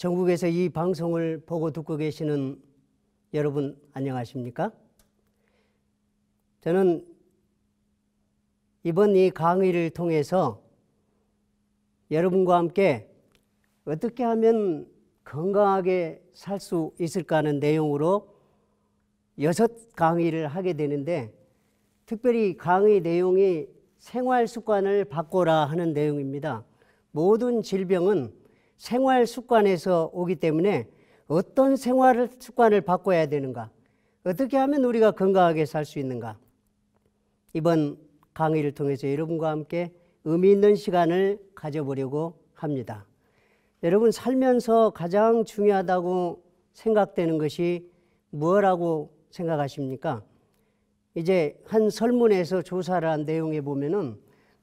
전국에서 이 방송을 보고 듣고 계시는 여러분 안녕하십니까? 저는 이번 이 강의를 통해서 여러분과 함께 어떻게 하면 건강하게 살 수 있을까 하는 내용으로 여섯 강의를 하게 되는데 특별히 강의 내용이 생활 습관을 바꿔라 하는 내용입니다. 모든 질병은 생활 습관에서 오기 때문에 어떤 생활 습관을 바꿔야 되는가? 어떻게 하면 우리가 건강하게 살 수 있는가? 이번 강의를 통해서 여러분과 함께 의미 있는 시간을 가져보려고 합니다. 여러분 살면서 가장 중요하다고 생각되는 것이 뭐라고 생각하십니까? 이제 한 설문에서 조사를 한 내용에 보면은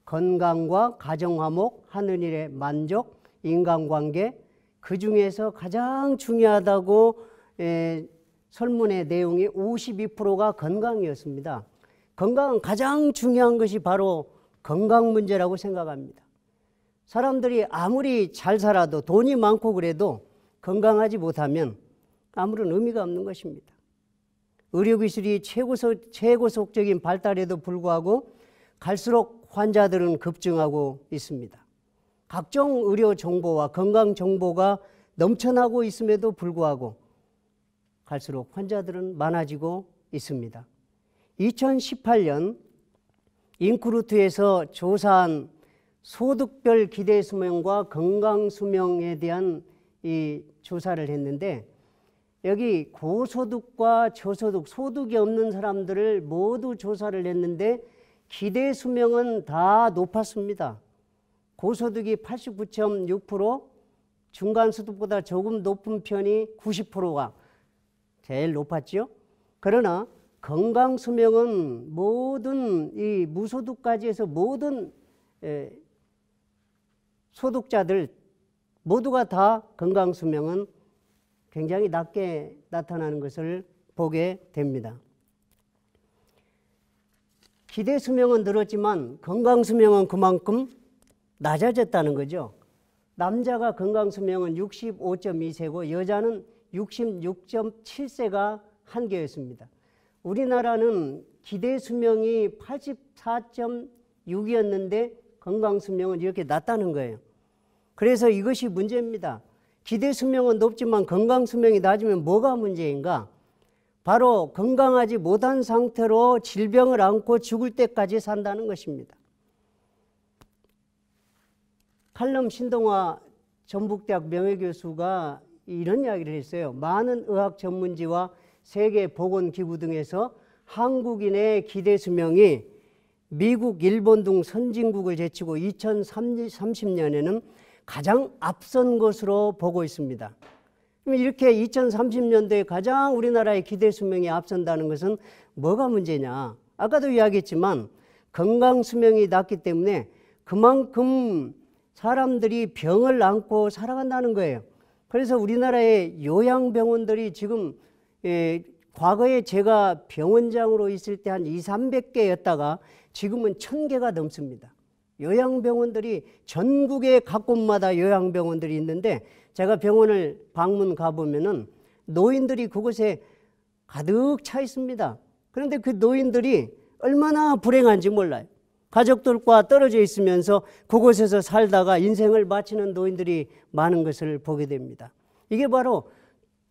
건강과 가정 화목, 하늘일의 만족, 인간관계 그 중에서 가장 중요하다고 에, 예, 설문의 내용이 52%가 건강이었습니다. 건강은 가장 중요한 것이 바로 건강 문제라고 생각합니다. 사람들이 아무리 잘 살아도 돈이 많고 그래도 건강하지 못하면 아무런 의미가 없는 것입니다. 의료기술이 최고속, 최고속적인 발달에도 불구하고 갈수록 환자들은 급증하고 있습니다. 각종 의료 정보와 건강 정보가 넘쳐나고 있음에도 불구하고 갈수록 환자들은 많아지고 있습니다. 2018년 인크루트에서 조사한 소득별 기대 수명과 건강 수명에 대한 이 조사를 했는데 여기 고소득과 저소득 소득이 없는 사람들을 모두 조사를 했는데 기대 수명은 다 높았습니다. 고소득이 89.6%, 중간 소득보다 조금 높은 편이 90%가 제일 높았죠. 그러나 건강 수명은 모든 이 무소득까지 해서 모든 에, 소득자들 모두가 다 건강 수명은 굉장히 낮게 나타나는 것을 보게 됩니다. 기대 수명은 늘었지만 건강 수명은 그만큼 낮아졌다는 거죠. 남자가 건강수명은 65.2세고 여자는 66.7세가 한계였습니다. 우리나라는 기대 수명이 84.6이었는데 건강 수명은 이렇게 낮다는 거예요. 그래서 이것이 문제입니다. 기대 수명은 높지만 건강 수명이 낮으면 뭐가 문제인가? 바로 건강하지 못한 상태로 질병을 안고 죽을 때까지 산다는 것입니다. 칼럼 신동화 전북대학 명예교수가 이런 이야기를 했어요. 많은 의학 전문지와 세계 보건 기구 등에서 한국인의 기대 수명이 미국, 일본 등 선진국을 제치고 2030년에는 가장 앞선 것으로 보고 있습니다. 이렇게 2030년대에 가장 우리나라의 기대 수명이 앞선다는 것은 뭐가 문제냐? 아까도 이야기했지만 건강 수명이 낮기 때문에 그만큼 사람들이 병을 안고 살아간다는 거예요. 그래서 우리나라의 요양병원들이 지금 예, 과거에 제가 병원장으로 있을 때 한 2, 300개였다가 지금은 1000개가 넘습니다. 요양병원들이 전국의 각 곳마다 요양병원들이 있는데 제가 병원을 방문 가보면은 노인들이 그곳에 가득 차 있습니다. 그런데 그 노인들이 얼마나 불행한지 몰라요. 가족들과 떨어져 있으면서 그곳에서 살다가 인생을 마치는 노인들이 많은 것을 보게 됩니다. 이게 바로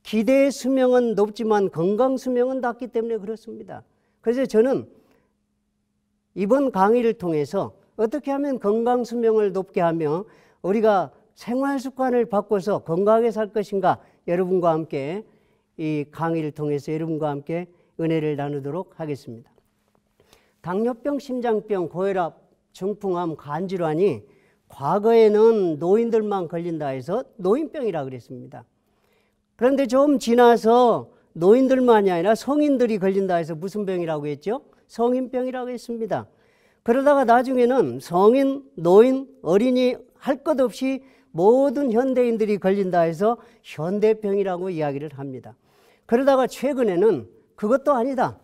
기대의 수명은 높지만 건강 수명은 낮기 때문에 그렇습니다. 그래서 저는 이번 강의를 통해서 어떻게 하면 건강 수명을 높게 하며 우리가 생활 습관을 바꿔서 건강하게 살 것인가 여러분과 함께 이 강의를 통해서 여러분과 함께 은혜를 나누도록 하겠습니다. 당뇨병, 심장병, 고혈압, 중풍암, 간질환이 과거에는 노인들만 걸린다 해서 노인병이라 그랬습니다. 그런데 좀 지나서 노인들만이 아니라 성인들이 걸린다 해서 무슨 병이라고 했죠? 성인병이라고 했습니다. 그러다가 나중에는 성인, 노인, 어린이 할 것 없이 모든 현대인들이 걸린다 해서 현대병이라고 이야기를 합니다. 그러다가 최근에는 그것도 아니다.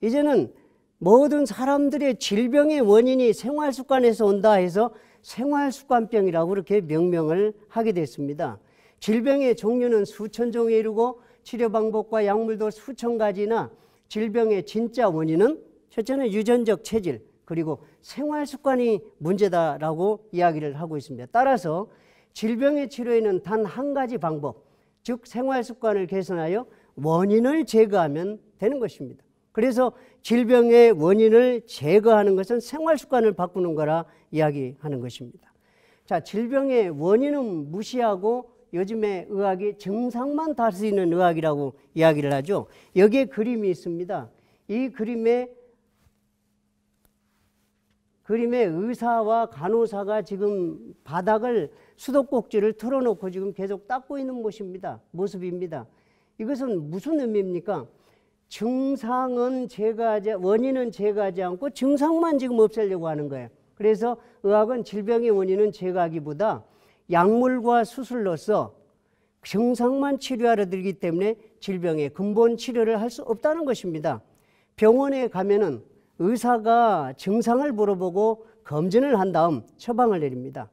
이제는 모든 사람들의 질병의 원인이 생활 습관에서 온다 해서 생활 습관병이라고 그렇게 명명을 하게 됐습니다. 질병의 종류는 수천 종에 이르고 치료 방법과 약물도 수천 가지나 질병의 진짜 원인은 첫째는 유전적 체질 그리고 생활 습관이 문제다라고 이야기를 하고 있습니다. 따라서 질병의 치료에는 단 한 가지 방법, 즉 생활 습관을 개선하여 원인을 제거하면 되는 것입니다. 그래서 질병의 원인을 제거하는 것은 생활 습관을 바꾸는 거라 이야기하는 것입니다. 자, 질병의 원인은 무시하고 요즘에 의학이 증상만 다스리는 의학이라고 이야기를 하죠. 여기에 그림이 있습니다. 이 그림에 그림에 의사와 간호사가 지금 바닥을 수도꼭지를 틀어놓고 지금 계속 닦고 있는 모습입니다. 모습입니다. 이것은 무슨 의미입니까? 증상은 제거하지 원인은 제거하지 않고 증상만 지금 없애려고 하는 거예요. 그래서 의학은 질병의 원인은 제거하기보다 약물과 수술로서 증상만 치료하려 들기 때문에 질병의 근본 치료를 할 수 없다는 것입니다. 병원에 가면은 의사가 증상을 물어보고 검진을 한 다음 처방을 내립니다.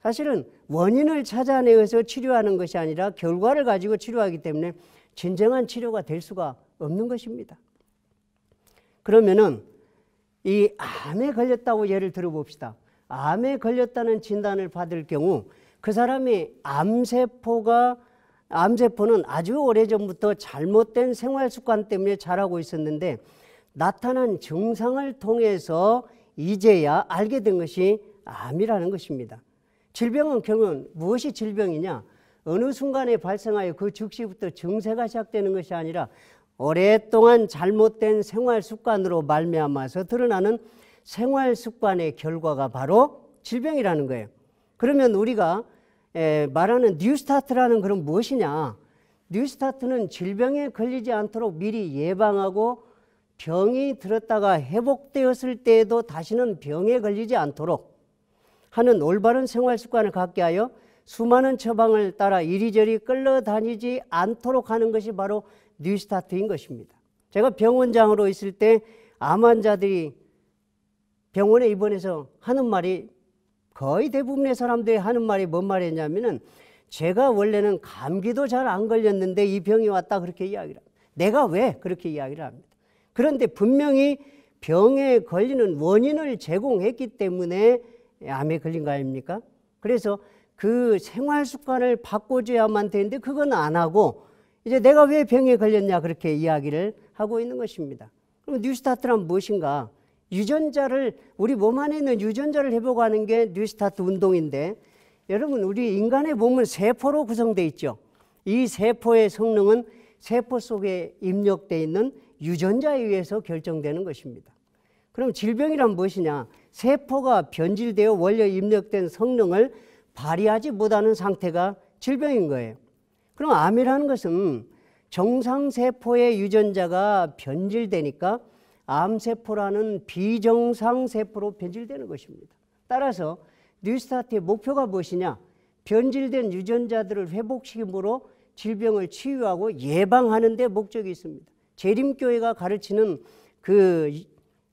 사실은 원인을 찾아내서 치료하는 것이 아니라 결과를 가지고 치료하기 때문에 진정한 치료가 될 수가 없는 것입니다. 그러면은 이 암에 걸렸다고 예를 들어봅시다. 암에 걸렸다는 진단을 받을 경우 그 사람이 암세포가 암세포는 아주 오래전부터 잘못된 생활 습관 때문에 자라고 있었는데 나타난 증상을 통해서 이제야 알게 된 것이 암이라는 것입니다. 질병은 결은 무엇이 질병이냐? 어느 순간에 발생하여 그 즉시부터 증세가 시작되는 것이 아니라 오랫동안 잘못된 생활 습관으로 말미암아서 드러나는 생활 습관의 결과가 바로 질병이라는 거예요. 그러면 우리가 말하는 뉴스타트라는 그런 무엇이냐? 뉴스타트는 질병에 걸리지 않도록 미리 예방하고 병이 들었다가 회복되었을 때에도 다시는 병에 걸리지 않도록 하는 올바른 생활 습관을 갖게 하여 수많은 처방을 따라 이리저리 끌려다니지 않도록 하는 것이 바로 뉴스타트인 것입니다. 제가 병원장으로 있을 때암 환자들이 병원에 입원해서 하는 말이 거의 대부분의 사람들이 하는 말이 뭔 말이냐면은 제가 원래는 감기도 잘 안 걸렸는데 이 병이 왔다 그렇게 이야기를 합니다. 내가 왜 그렇게 이야기를 합니다. 그런데 분명히 병에 걸리는 원인을 제공했기 때문에 암에 걸린 거 아닙니까? 그래서 그 생활 습관을 바꿔줘야만 되는데 그건 안 하고 이제 내가 왜 병에 걸렸냐 그렇게 이야기를 하고 있는 것입니다. 그럼 뉴스타트란 무엇인가? 유전자를 우리 몸 안에 있는 유전자를 회복하는 게 뉴스타트 운동인데 여러분 우리 인간의 몸은 세포로 구성돼 있죠. 이 세포의 성능은 세포 속에 입력돼 있는 유전자에 의해서 결정되는 것입니다. 그럼 질병이란 무엇이냐? 세포가 변질되어 원래 입력된 성능을 발휘하지 못하는 상태가 질병인 거예요. 그럼 암이라는 것은 정상세포의 유전자가 변질되니까 암세포라는 비정상세포로 변질되는 것입니다. 따라서 뉴스타트의 목표가 무엇이냐? 변질된 유전자들을 회복시킴으로 질병을 치유하고 예방하는 데 목적이 있습니다. 재림교회가 가르치는 그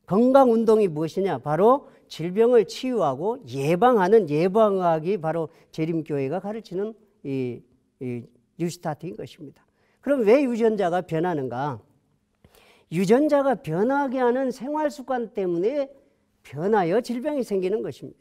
건강 운동이 무엇이냐? 바로 질병을 치유하고 예방하는 예방학이 바로 재림교회가 가르치는 이, 이 뉴스타트인 것입니다. 그럼 왜 유전자가 변하는가? 유전자가 변하게 하는 생활 습관 때문에 변하여 질병이 생기는 것입니다.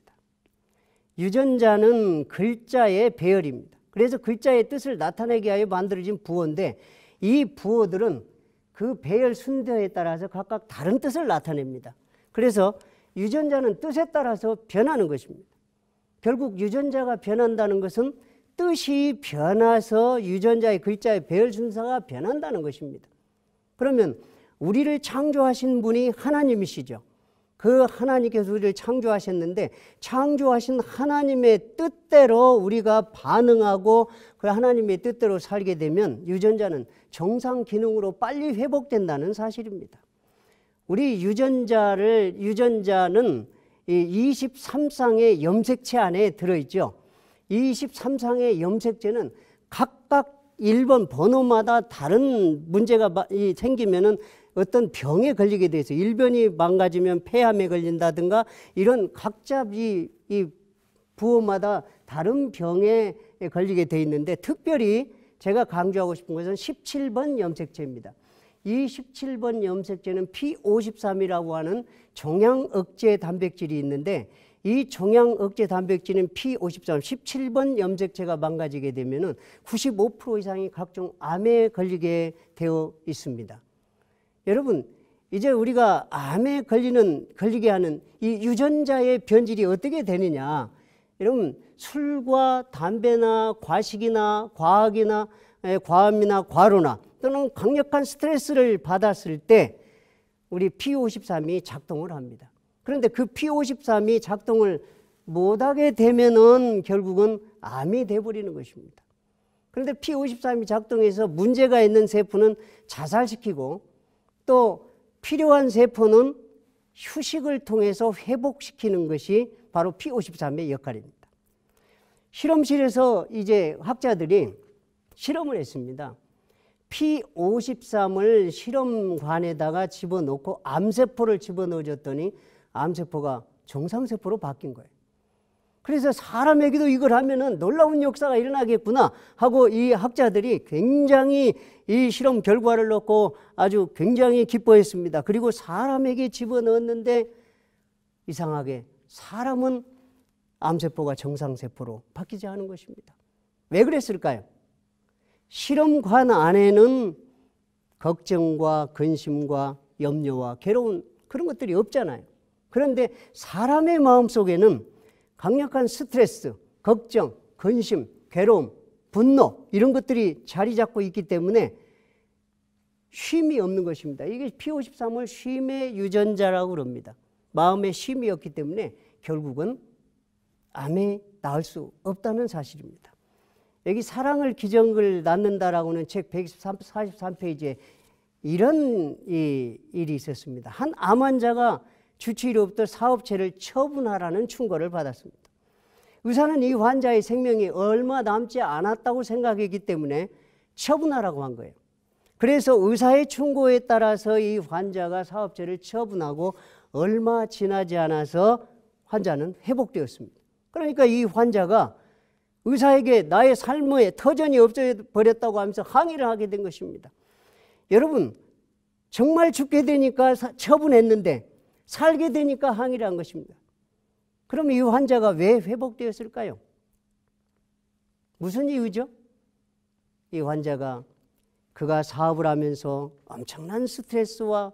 유전자는 글자의 배열입니다. 그래서 글자의 뜻을 나타내게 하여 만들어진 부호인데 이 부호들은 그 배열 순서에 따라서 각각 다른 뜻을 나타냅니다. 그래서 유전자는 뜻에 따라서 변하는 것입니다. 결국 유전자가 변한다는 것은 뜻이 변해서 유전자의 글자의 배열 순서가 변한다는 것입니다. 그러면 우리를 창조하신 분이 하나님이시죠. 그 하나님께서 우리를 창조하셨는데 창조하신 하나님의 뜻대로 우리가 반응하고 그 하나님의 뜻대로 살게 되면 유전자는 정상 기능으로 빨리 회복된다는 사실입니다. 우리 유전자를 유전자는 이 23쌍의 염색체 안에 들어 있죠. 23상의 염색제는 각각 1번 번호마다 다른 문제가 생기면 어떤 병에 걸리게 돼서 일변이 망가지면 폐암에 걸린다든가 이런 각자 이, 이 부호마다 다른 병에 걸리게 돼 있는데 특별히 제가 강조하고 싶은 것은 17번 염색제입니다. 이 17번 염색제는 P53이라고 하는 종양 억제 단백질이 있는데 이 종양 억제 단백질인 P53, 17번 염색체가 망가지게 되면 9 5 이상이 각종 암에 걸리게 되어 있습니다. 여러분, 이제 우리가 암에 걸리는, 걸리게 하는 이 유전자의 변질이 어떻게 되느냐. 여러분, 술과 담배나 과식이나 과학이나 예, 과음이나 과로나 또는 강력한 스트레스를 받았을 때 우리 P53이 작동을 합니다. 그런데 그 P53이 작동을 못하게 되면은 결국은 암이 돼버리는 것입니다. 그런데 P53이 작동해서 문제가 있는 세포는 자살시키고 또 필요한 세포는 휴식을 통해서 회복시키는 것이 바로 P53의 역할입니다. 실험실에서 이제 학자들이 실험을 했습니다. P53을 실험관에다가 집어넣고 암세포를 집어넣어줬더니 암세포가 정상세포로 바뀐 거예요. 그래서 사람에게도 이걸 하면은 놀라운 역사가 일어나겠구나 하고 이 학자들이 굉장히 이 실험 결과를 놓고 아주 굉장히 기뻐했습니다. 그리고 사람에게 집어넣었는데 이상하게 사람은 암세포가 정상세포로 바뀌지 않은 것입니다. 왜 그랬을까요? 실험관 안에는 걱정과 근심과 염려와 괴로운 그런 것들이 없잖아요. 그런데 사람의 마음 속에는 강력한 스트레스, 걱정, 근심, 괴로움, 분노 이런 것들이 자리 잡고 있기 때문에 쉼이 없는 것입니다. 이게 P53을 쉼의 유전자라고 그럽니다. 마음의 쉼이 없기 때문에 결국은 암에 나을 수 없다는 사실입니다. 여기 사랑을 기정을 낳는다라고는 책 143페이지에 이런 일이 있었습니다. 한 암환자가 주치의로부터 사업체를 처분하라는 충고를 받았습니다. 의사는 이 환자의 생명이 얼마 남지 않았다고 생각했기 때문에 처분하라고 한 거예요. 그래서 의사의 충고에 따라서 이 환자가 사업체를 처분하고 얼마 지나지 않아서 환자는 회복되었습니다. 그러니까 이 환자가 의사에게 나의 삶의 터전이 없어버렸다고 하면서 항의를 하게 된 것입니다. 여러분, 정말 죽게 되니까 처분했는데 살게 되니까 항의를 한 것입니다. 그럼 이 환자가 왜 회복되었을까요? 무슨 이유죠? 이 환자가 그가 사업을 하면서 엄청난 스트레스와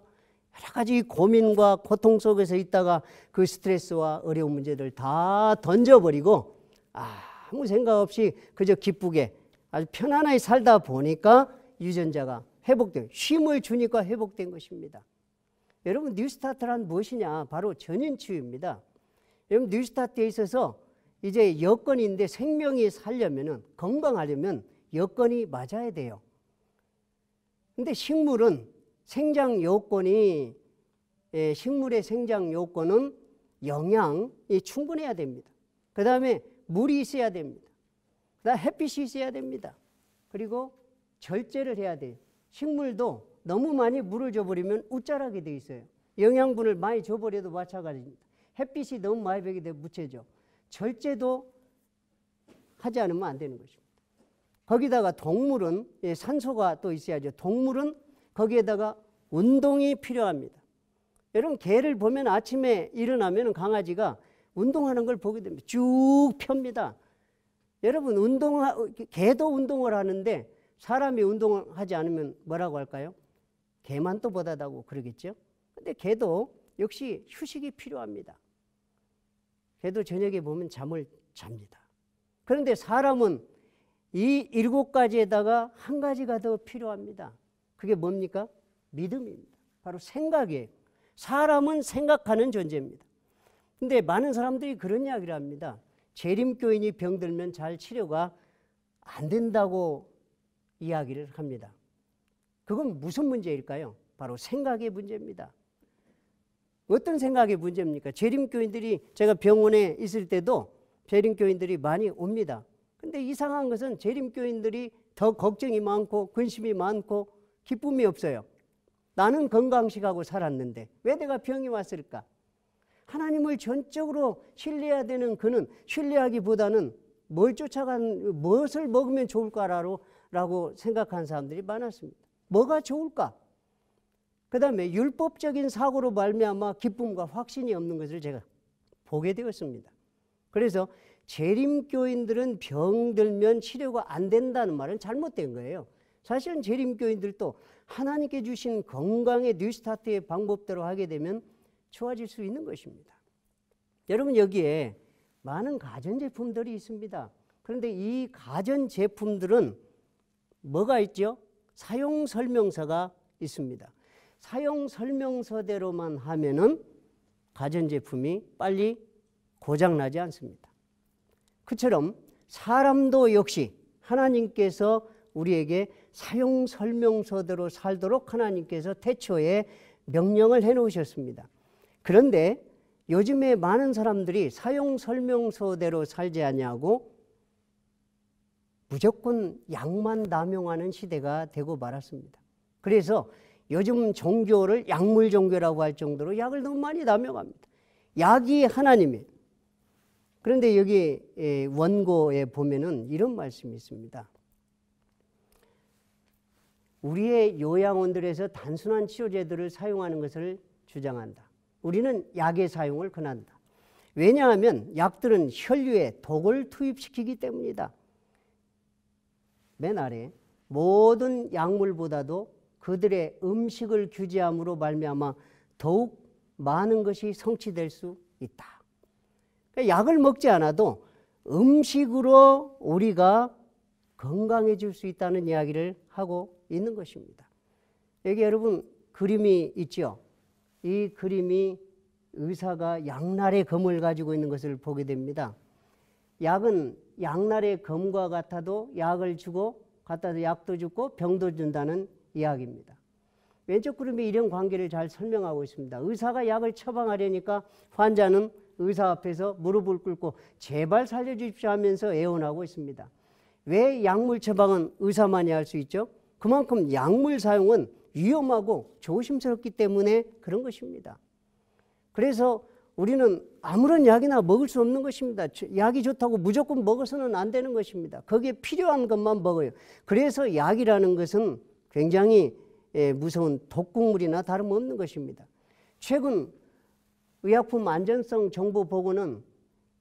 여러 가지 고민과 고통 속에서 있다가 그 스트레스와 어려운 문제들 다 던져버리고 아무 생각 없이 그저 기쁘게 아주 편안하게 살다 보니까 유전자가 회복된, 쉼을 주니까 회복된 것입니다. 여러분 뉴스타트란 무엇이냐? 바로 전인치유입니다. 여러분 뉴스타트에 있어서 이제 여건인데 생명이 살려면 건강하려면 여건이 맞아야 돼요. 근데 식물은 생장 요건이 예, 식물의 생장 요건은 영양이 충분해야 됩니다. 그 다음에 물이 있어야 됩니다. 그 다음 햇빛이 있어야 됩니다. 그리고 절제를 해야 돼요. 식물도 너무 많이 물을 줘버리면 웃자라게 돼 있어요. 영양분을 많이 줘버려도 마찬가지입니다. 햇빛이 너무 많이 배게 되면 무채죠. 절제도 하지 않으면 안 되는 것입니다. 거기다가 동물은 예, 산소가 또 있어야죠. 동물은 거기에다가 운동이 필요합니다. 여러분 개를 보면 아침에 일어나면 강아지가 운동하는 걸 보게 됩니다. 쭉 펴니다. 입 여러분 운동 개도 운동을 하는데 사람이 운동을 하지 않으면 뭐라고 할까요? 개만 또 보다다고 그러겠죠. 근데 개도 역시 휴식이 필요합니다. 개도 저녁에 보면 잠을 잡니다. 그런데 사람은 이 일곱 가지에다가 한 가지가 더 필요합니다. 그게 뭡니까? 믿음입니다. 바로 생각이에요. 사람은 생각하는 존재입니다. 근데 많은 사람들이 그런 이야기를 합니다. 재림교인이 병들면 잘 치료가 안 된다고 이야기를 합니다. 그건 무슨 문제일까요? 바로 생각의 문제입니다. 어떤 생각의 문제입니까? 재림교인들이 제가 병원에 있을 때도 재림교인들이 많이 옵니다. 근데 이상한 것은 재림교인들이 더 걱정이 많고 근심이 많고 기쁨이 없어요. 나는 건강식하고 살았는데 왜 내가 병이 왔을까? 하나님을 전적으로 신뢰해야 되는 그는 신뢰하기보다는 뭘 쫓아간 무엇을 먹으면 좋을까라고 생각한 사람들이 많았습니다. 뭐가 좋을까? 그 다음에 율법적인 사고로 말미암아 기쁨과 확신이 없는 것을 제가 보게 되었습니다. 그래서 재림교인들은 병들면 치료가 안 된다는 말은 잘못된 거예요. 사실은 재림교인들도 하나님께 주신 건강의 뉴스타트의 방법대로 하게 되면 좋아질 수 있는 것입니다. 여러분 여기에 많은 가전제품들이 있습니다. 그런데 이 가전제품들은 뭐가 있죠? 사용 설명서가 있습니다. 사용 설명서대로만 하면은 가전제품이 빨리 고장나지 않습니다. 그처럼 사람도 역시 하나님께서 우리에게 사용 설명서대로 살도록 하나님께서 태초에 명령을 해 놓으셨습니다. 그런데 요즘에 많은 사람들이 사용 설명서대로 살지 않냐고 무조건 약만 남용하는 시대가 되고 말았습니다. 그래서 요즘 종교를 약물 종교라고 할 정도로 약을 너무 많이 남용합니다. 약이 하나님이 그런데 여기 예, 원고에 보면은 이런 말씀이 있습니다. 우리의 요양원들에서 단순한 치료제들을 사용하는 것을 주장한다. 우리는 약의 사용을 권한다. 왜냐하면 약들은 혈류에 독을 투입시키기 때문이다. 맨 아래 모든 약물보다도 그들의 음식을 규제함으로 말미암아 더욱 많은 것이 성취될 수 있다. 그러니까 약을 먹지 않아도 음식으로 우리가 건강해질 수 있다는 이야기를 하고 있는 것입니다. 여기 여러분 그림이 있죠. 이 그림이 의사가 양날의 검을 가지고 있는 것을 보게 됩니다. 약은 양날의 검과 같아도 약을 주고 갖다도 약도 주고 병도 준다는 이야기입니다. 왼쪽 그룹이 이런 관계를 잘 설명하고 있습니다. 의사가 약을 처방하려니까 환자는 의사 앞에서 무릎을 꿇고 제발 살려주십시오 하면서 애원하고 있습니다. 왜 약물 처방은 의사만이 할 수 있죠? 그만큼 약물 사용은 위험하고 조심스럽기 때문에 그런 것입니다. 그래서 우리는 아무런 약이나 먹을 수 없는 것입니다. 약이 좋다고 무조건 먹어서는 안 되는 것입니다. 거기에 필요한 것만 먹어요. 그래서 약이라는 것은 굉장히 예, 무서운 독극물이나 다름없는 것입니다. 최근 의약품 안전성 정보 보고는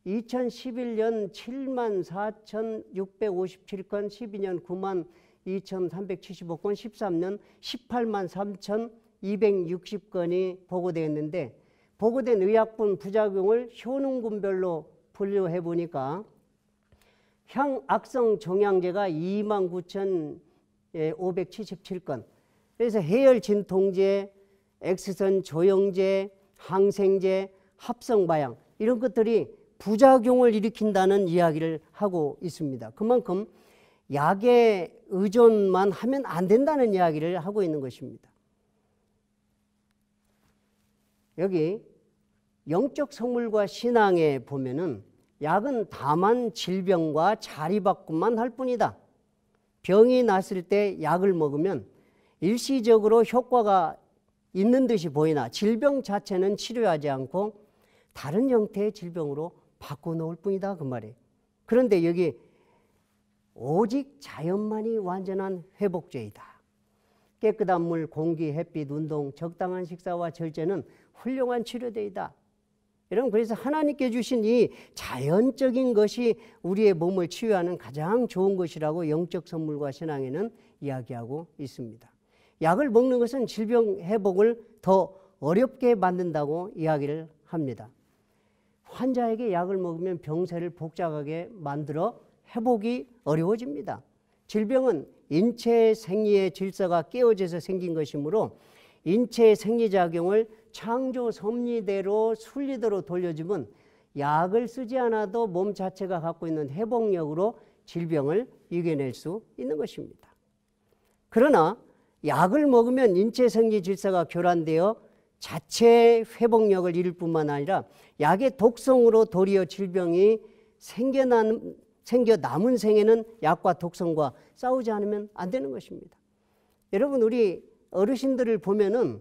2011년 7만 4,657건, 12년 9만 2,375건, 13년 18만 3,260건이 보고되었는데 보고된 의약품 부작용을 효능군별로 분류해 보니까 향악성 종양제가 2만 9,577건 그래서 해열 진통제, 엑스선 조영제, 항생제, 합성 바양 이런 것들이 부작용을 일으킨다는 이야기를 하고 있습니다. 그만큼 약에 의존만 하면 안 된다는 이야기를 하고 있는 것입니다. 여기 영적 성물과 신앙에 보면은 약은 다만 질병과 자리바꿈만 할 뿐이다. 병이 났을 때 약을 먹으면 일시적으로 효과가 있는 듯이 보이나 질병 자체는 치료하지 않고 다른 형태의 질병으로 바꿔놓을 뿐이다 그 말이. 에요 그런데 여기 오직 자연만이 완전한 회복제이다 깨끗한 물, 공기, 햇빛, 운동, 적당한 식사와 절제는 훌륭한 치료제이다. 여러분 그래서 하나님께 주신 이 자연적인 것이 우리의 몸을 치유하는 가장 좋은 것이라고 영적 선물과 신앙에는 이야기하고 있습니다. 약을 먹는 것은 질병 회복을 더 어렵게 만든다고 이야기를 합니다. 환자에게 약을 먹으면 병세를 복잡하게 만들어 회복이 어려워집니다. 질병은 인체의 생리의 질서가 깨어져서 생긴 것이므로 인체의 생리작용을 창조 섭리대로 순리대로 돌려주면 약을 쓰지 않아도 몸 자체가 갖고 있는 회복력으로 질병을 이겨낼 수 있는 것입니다. 그러나 약을 먹으면 인체 생리 질서가 교란되어 자체 회복력을 잃을 뿐만 아니라 약의 독성으로 도리어 질병이 생겨난, 생겨 남은 생에는 약과 독성과 싸우지 않으면 안 되는 것입니다. 여러분 우리 어르신들을 보면은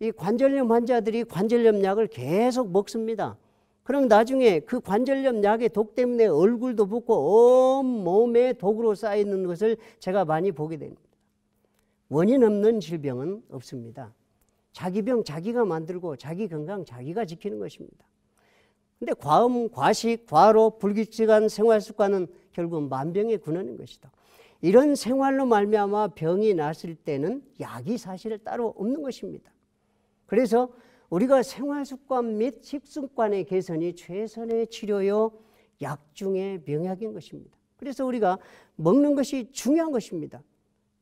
이 관절염 환자들이 관절염 약을 계속 먹습니다. 그럼 나중에 그 관절염 약의 독 때문에 얼굴도 붓고 온 몸에 독으로 쌓여 있는 것을 제가 많이 보게 됩니다. 원인 없는 질병은 없습니다. 자기 병 자기가 만들고 자기 건강 자기가 지키는 것입니다. 근데 과음, 과식, 과로, 불규칙한 생활 습관은 결국 만병의 근원인 것이다. 이런 생활로 말미암아 병이 났을 때는 약이 사실 따로 없는 것입니다. 그래서 우리가 생활 습관 및 식습관의 개선이 최선의 치료요 약 중의 명약인 것입니다. 그래서 우리가 먹는 것이 중요한 것입니다.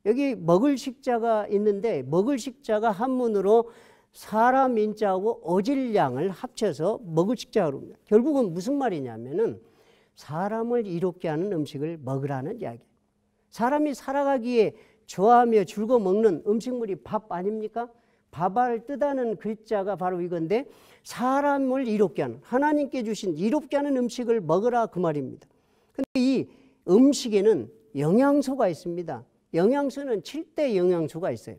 여기 먹을 식자가 있는데 먹을 식자가 한문으로 사람 인자하고 어질량을 합쳐서 먹을 식자로 합니다. 결국은 무슨 말이냐면은 사람을 이롭게 하는 음식을 먹으라는 이야기. 사람이 살아가기에 좋아하며 줄고 먹는 음식물이 밥 아닙니까? 밥알 뜨다는 글자가 바로 이건데 사람을 이롭게 하는 하나님께 주신 이롭게 하는 음식을 먹으라 그 말입니다. 근데 이 음식에는 영양소가 있습니다. 영양소는 7대 영양소가 있어요.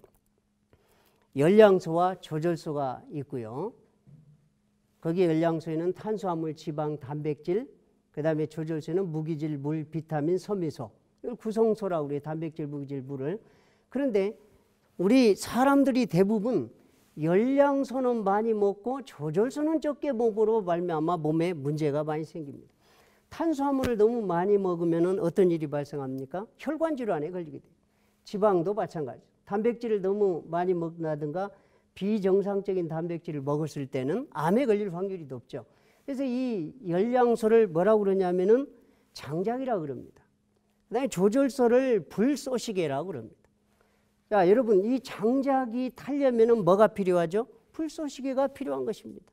열량소와 조절소가 있고요. 거기 열량소에는 탄수화물, 지방, 단백질, 그 다음에 조절소는 무기질, 물, 비타민, 섬유소. 그 구성소라고 그래요. 단백질, 무기질, 물을. 그런데 우리 사람들이 대부분 열량소는 많이 먹고 조절소는 적게 먹으로 말미암아 몸에 문제가 많이 생깁니다. 탄수화물을 너무 많이 먹으면 어떤 일이 발생합니까? 혈관 질환에 걸리게 돼요. 지방도 마찬가지. 단백질을 너무 많이 먹는다든가 비정상적인 단백질을 먹었을 때는 암에 걸릴 확률이 높죠. 그래서 이 열량소를 뭐라고 그러냐면은 장작이라고 그럽니다. 그다음에 조절소를 불쏘시개라고 그럽니다. 자, 여러분 이 장작이 타려면은 뭐가 필요하죠? 불쏘시개가 필요한 것입니다.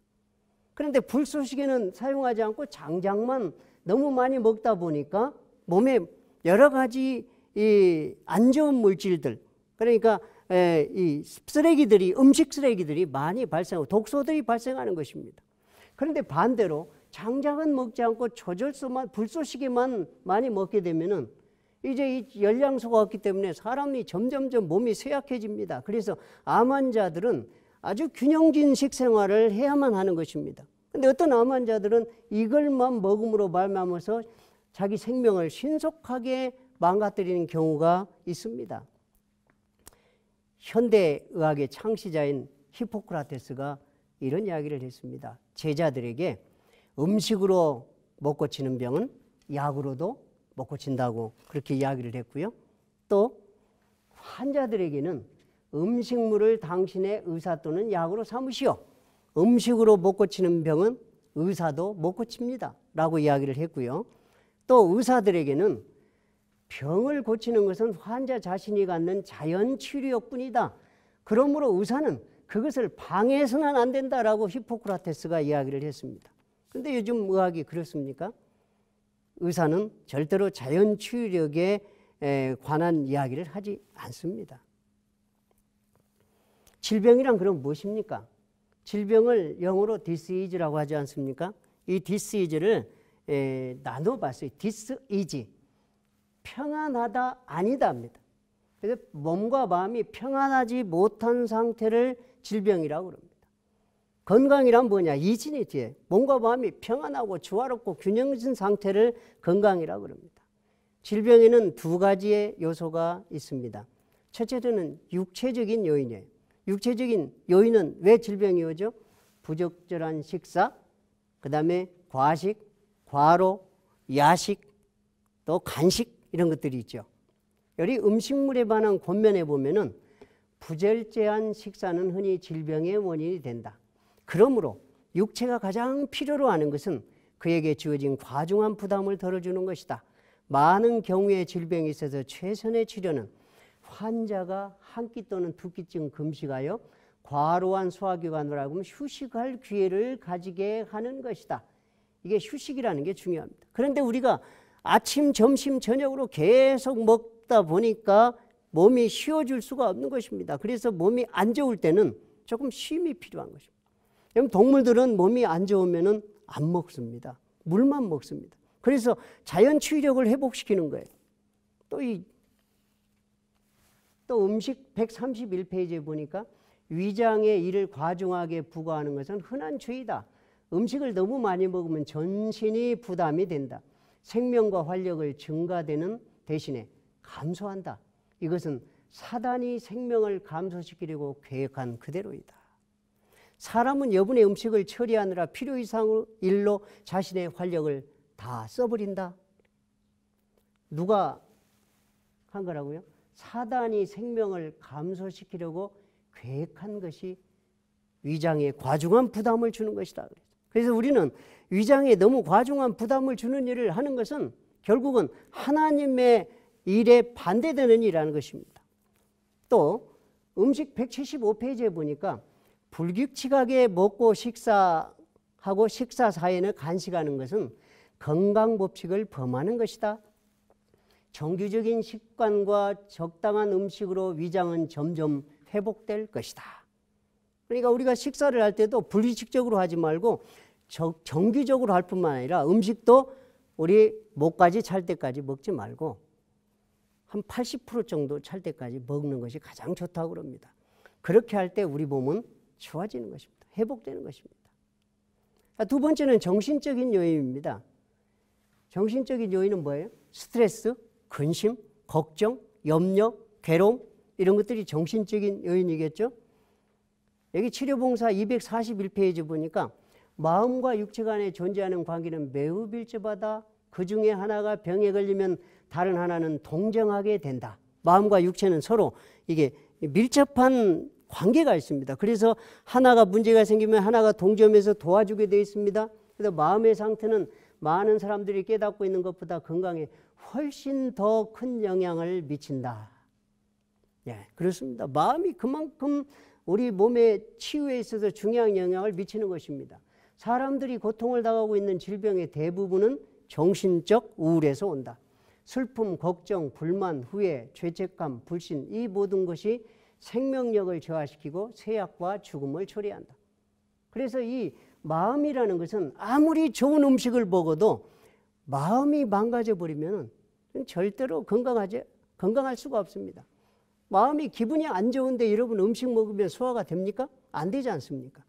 그런데 불쏘시개는 사용하지 않고 장작만 너무 많이 먹다 보니까 몸에 여러 가지 이 안 좋은 물질들 그러니까 이 쓰레기들이 음식 쓰레기들이 많이 발생하고 독소들이 발생하는 것입니다. 그런데 반대로 장작은 먹지 않고 조절소만 불쏘시개만 많이 먹게 되면은 이제 이 열량소가 없기 때문에 사람이 점점점 몸이 쇠약해집니다. 그래서 암 환자들은 아주 균형진 식생활을 해야만 하는 것입니다. 근데 어떤 암 환자들은 이걸만 먹음으로 말미암아서 자기 생명을 신속하게 망가뜨리는 경우가 있습니다. 현대 의학의 창시자인 히포크라테스가 이런 이야기를 했습니다. 제자들에게 음식으로 못 고치는 병은 약으로도 못 고친다고 그렇게 이야기를 했고요. 또 환자들에게는 음식물을 당신의 의사 또는 약으로 삼으시오. 음식으로 못 고치는 병은 의사도 못 고칩니다. 라고 이야기를 했고요. 또 의사들에게는 병을 고치는 것은 환자 자신이 갖는 자연 치료뿐이다. 그러므로 의사는 그것을 방해해서는 안 된다라고 히포크라테스가 이야기를 했습니다. 근데 요즘 의학이 그렇습니까? 의사는 절대로 자연 치유력에 관한 이야기를 하지 않습니다. 질병이란 그럼 무엇입니까? 질병을 영어로 d i s e 라고 하지 않습니까? 이 d i s e 를 나눠봤어요. d i s e 평안하다 아니다입니다. 그래서 몸과 마음이 평안하지 못한 상태를 질병이라고 그니다 건강이란 뭐냐? 이진이 뒤에 몸과 마음이 평안하고 조화롭고 균형진 상태를 건강이라고 합니다. 질병에는 두 가지의 요소가 있습니다. 첫째로는 육체적인 요인이에요. 육체적인 요인은 왜 질병이 오죠? 부적절한 식사, 그 다음에 과식, 과로, 야식, 또 간식 이런 것들이 있죠. 여기 음식물에 관한 권면에 보면은 부절제한 식사는 흔히 질병의 원인이 된다. 그러므로 육체가 가장 필요로 하는 것은 그에게 주어진 과중한 부담을 덜어주는 것이다. 많은 경우에 질병에 있어서 최선의 치료는 환자가 한 끼 또는 두 끼쯤 금식하여 과로한 소화기관으로 하면 휴식할 기회를 가지게 하는 것이다. 이게 휴식이라는 게 중요합니다. 그런데 우리가 아침, 점심, 저녁으로 계속 먹다 보니까 몸이 쉬어줄 수가 없는 것입니다. 그래서 몸이 안 좋을 때는 조금 쉼이 필요한 것입니다. 동물들은 몸이 안 좋으면은 안 먹습니다. 물만 먹습니다. 그래서 자연 추위력을 회복시키는 거예요. 또 이 또 음식 131페이지에 보니까 위장의 일을 과중하게 부과하는 것은 흔한 추이다. 음식을 너무 많이 먹으면 전신이 부담이 된다. 생명과 활력을 증가되는 대신에 감소한다. 이것은 사단이 생명을 감소시키려고 계획한 그대로이다. 사람은 여분의 음식을 처리하느라 필요 이상의 일로 자신의 활력을 다 써버린다. 누가 한 거라고요? 사단이 생명을 감소시키려고 계획한 것이 위장에 과중한 부담을 주는 것이다. 그래서 우리는 위장에 너무 과중한 부담을 주는 일을 하는 것은 결국은 하나님의 일에 반대되는 일이라는 것입니다. 또 음식 175페이지에 보니까 불규칙하게 먹고 식사하고 식사 사이는 에 간식하는 것은 건강 법칙을 범하는 것이다. 정규적인 식관과 적당한 음식으로 위장은 점점 회복될 것이다. 그러니까 우리가 식사를 할 때도 불규칙적으로 하지 말고 정규적으로 할 뿐만 아니라 음식도 우리 목까지 찰 때까지 먹지 말고 한 80% 정도 찰 때까지 먹는 것이 가장 좋다고 그럽니다. 그렇게 할 때 우리 몸은 좋아지는 것입니다. 회복되는 것입니다. 두 번째는 정신적인 요인입니다. 정신적인 요인은 뭐예요? 스트레스, 근심, 걱정, 염려, 괴로움 이런 것들이 정신적인 요인이겠죠. 여기 치료봉사 241페이지 보니까 마음과 육체 간에 존재하는 관계는 매우 밀접하다. 그 중에 하나가 병에 걸리면 다른 하나는 동정하게 된다. 마음과 육체는 서로 이게 밀접한 관계가 있습니다. 그래서 하나가 문제가 생기면 하나가 동점에서 도와주게 되어 있습니다. 그래서 마음의 상태는 많은 사람들이 깨닫고 있는 것보다 건강에 훨씬 더 큰 영향을 미친다. 예, 그렇습니다. 마음이 그만큼 우리 몸의 치유에 있어서 중요한 영향을 미치는 것입니다. 사람들이 고통을 당하고 있는 질병의 대부분은 정신적 우울에서 온다. 슬픔, 걱정, 불만, 후회, 죄책감, 불신 이 모든 것이 생명력을 저하시키고 쇠약과 죽음을 초래한다. 그래서 이 마음이라는 것은 아무리 좋은 음식을 먹어도 마음이 망가져 버리면 절대로 건강하지 건강할 수가 없습니다. 마음이 기분이 안 좋은데 여러분 음식 먹으면 소화가 됩니까? 안 되지 않습니까?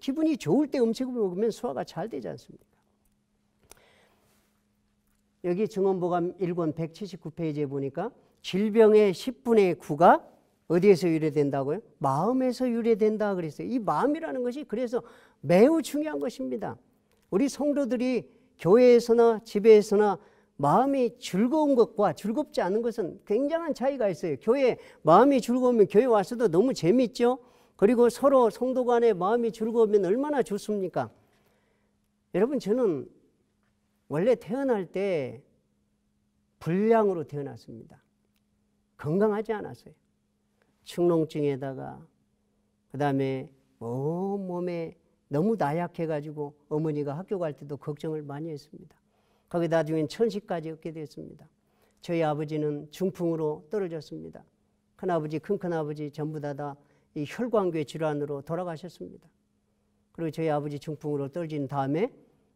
기분이 좋을 때 음식을 먹으면 소화가 잘 되지 않습니까? 여기 증언보감 1권 179페이지에 보니까 질병의 10분의 9가 어디에서 유래된다고요? 마음에서 유래된다 그랬어요. 이 마음이라는 것이 그래서 매우 중요한 것입니다. 우리 성도들이 교회에서나 집에서나 마음이 즐거운 것과 즐겁지 않은 것은 굉장한 차이가 있어요. 교회 마음이 즐거우면 교회 와서도 너무 재밌죠. 그리고 서로 성도 간의 마음이 즐거우면 얼마나 좋습니까? 여러분 저는 원래 태어날 때 불량으로 태어났습니다. 건강하지 않았어요. 축농증에다가 그 다음에 온몸에 뭐 너무 나약해가지고 어머니가 학교 갈 때도 걱정을 많이 했습니다. 거기 나중엔 천식까지 얻게 됐습니다. 저희 아버지는 중풍으로 떨어졌습니다. 큰아버지, 큰큰아버지 전부 다 다 이 혈관계 질환으로 돌아가셨습니다. 그리고 저희 아버지 중풍으로 떨어진 다음에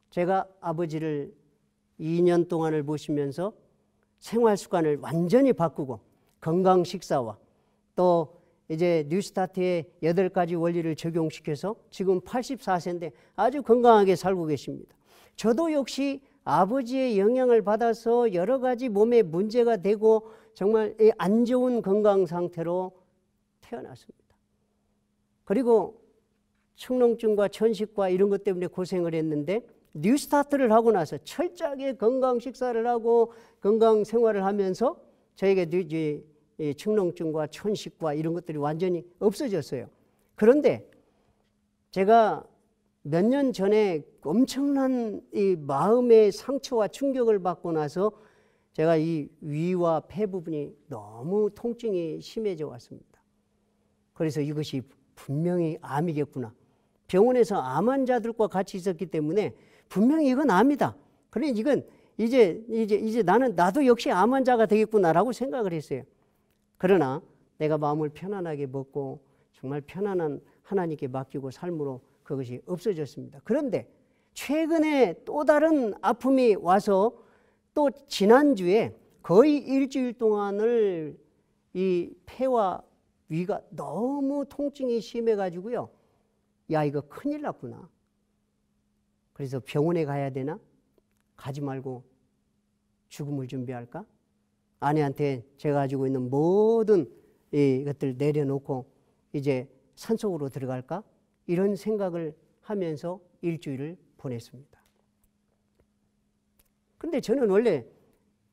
제가 아버지를 2년 동안을 모시면서 생활 습관을 완전히 바꾸고 건강 식사와 또 이제 뉴스타트의 여덟 가지 원리를 적용시켜서 지금 84세인데 아주 건강하게 살고 계십니다. 저도 역시 아버지의 영향을 받아서 여러 가지 몸에 문제가 되고 정말 안 좋은 건강 상태로 태어났습니다. 그리고 축농증과 천식과 이런 것 때문에 고생을 했는데 뉴스타트를 하고 나서 철저하게 건강 식사를 하고 건강 생활을 하면서 저에게 축농증과 천식과 이런 것들이 완전히 없어졌어요. 그런데 제가 몇 년 전에 엄청난 이 마음의 상처와 충격을 받고 나서 제가 이 위와 폐 부분이 너무 통증이 심해져 왔습니다. 그래서 이것이 분명히 암이겠구나. 병원에서 암 환자들과 같이 있었기 때문에 분명히 이건 암이다. 그래 이건 이제 이제 이제 나는 나도 역시 암 환자가 되겠구나라고 생각을 했어요. 그러나 내가 마음을 편안하게 먹고 정말 편안한 하나님께 맡기고 삶으로 그것이 없어졌습니다. 그런데 최근에 또 다른 아픔이 와서 또 지난주에 거의 일주일 동안을 이 폐와 위가 너무 통증이 심해가지고요. 야, 이거 큰일 났구나. 그래서 병원에 가야 되나? 가지 말고 죽음을 준비할까? 아내한테 제가 가지고 있는 모든 이것들 내려놓고 이제 산속으로 들어갈까? 이런 생각을 하면서 일주일을 보냈습니다. 근데 저는 원래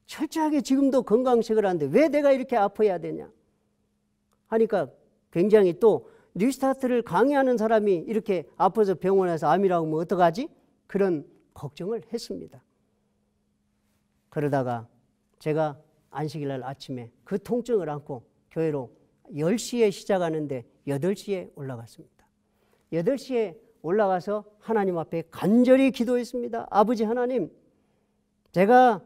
철저하게 지금도 건강식을 하는데 왜 내가 이렇게 아파야 되냐? 하니까 굉장히 또 뉴스타트를 강의하는 사람이 이렇게 아파서 병원에서 암이라고 하면 어떡하지? 그런 걱정을 했습니다. 그러다가 제가 안식일날 아침에 그 통증을 안고 교회로 10시에 시작하는데 8시에 올라갔습니다. 8시에 올라가서 하나님 앞에 간절히 기도했습니다. 아버지 하나님, 제가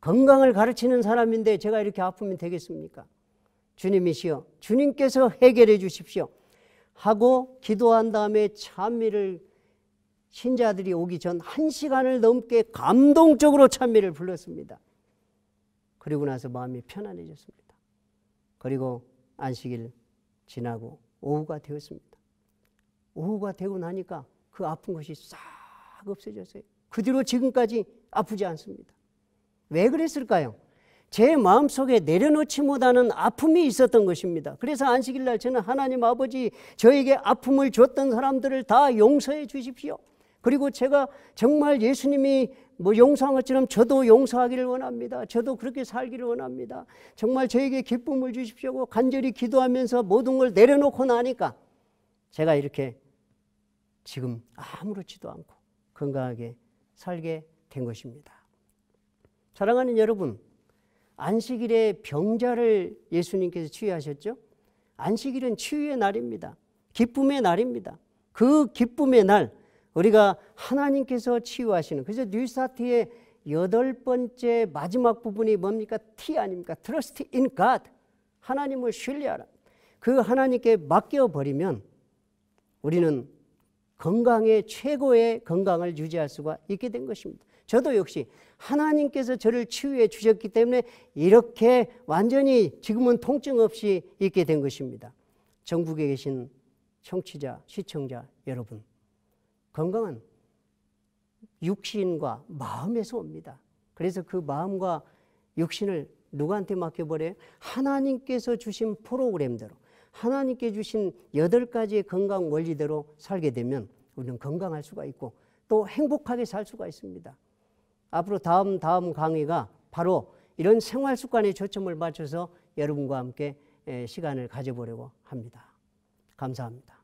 건강을 가르치는 사람인데 제가 이렇게 아프면 되겠습니까? 주님이시여, 주님께서 해결해 주십시오. 하고 기도한 다음에 찬미를 신자들이 오기 전한 시간을 넘게 감동적으로 찬미를 불렀습니다. 그리고 나서 마음이 편안해졌습니다. 그리고 안식일 지나고 오후가 되었습니다. 오후가 되고 나니까 그 아픈 것이 싹 없어졌어요. 그 뒤로 지금까지 아프지 않습니다. 왜 그랬을까요? 제 마음 속에 내려놓지 못하는 아픔이 있었던 것입니다. 그래서 안식일 날 저는 하나님 아버지 저에게 아픔을 줬던 사람들을 다 용서해 주십시오. 그리고 제가 정말 예수님이 뭐 용서한 것처럼 저도 용서하기를 원합니다. 저도 그렇게 살기를 원합니다. 정말 저에게 기쁨을 주십시오. 간절히 기도하면서 모든 걸 내려놓고 나니까 제가 이렇게 지금 아무렇지도 않고 건강하게 살게 된 것입니다. 사랑하는 여러분, 안식일에 병자를 예수님께서 치유하셨죠? 안식일은 치유의 날입니다. 기쁨의 날입니다. 그 기쁨의 날, 우리가 하나님께서 치유하시는 그래서 뉴스타트의 여덟 번째 마지막 부분이 뭡니까? T 아닙니까? Trust in God. 하나님을 신뢰하라. 그 하나님께 맡겨버리면 우리는 건강의 최고의 건강을 유지할 수가 있게 된 것입니다. 저도 역시 하나님께서 저를 치유해 주셨기 때문에 이렇게 완전히 지금은 통증 없이 있게 된 것입니다. 전국에 계신 청취자, 시청자 여러분. 건강은 육신과 마음에서 옵니다. 그래서 그 마음과 육신을 누구한테 맡겨버려요? 하나님께서 주신 프로그램대로, 하나님께 주신 여덟 가지의 건강 원리대로 살게 되면 우리는 건강할 수가 있고 또 행복하게 살 수가 있습니다. 앞으로 다음 다음 강의가 바로 이런 생활 습관에 초점을 맞춰서 여러분과 함께 시간을 가져보려고 합니다. 감사합니다.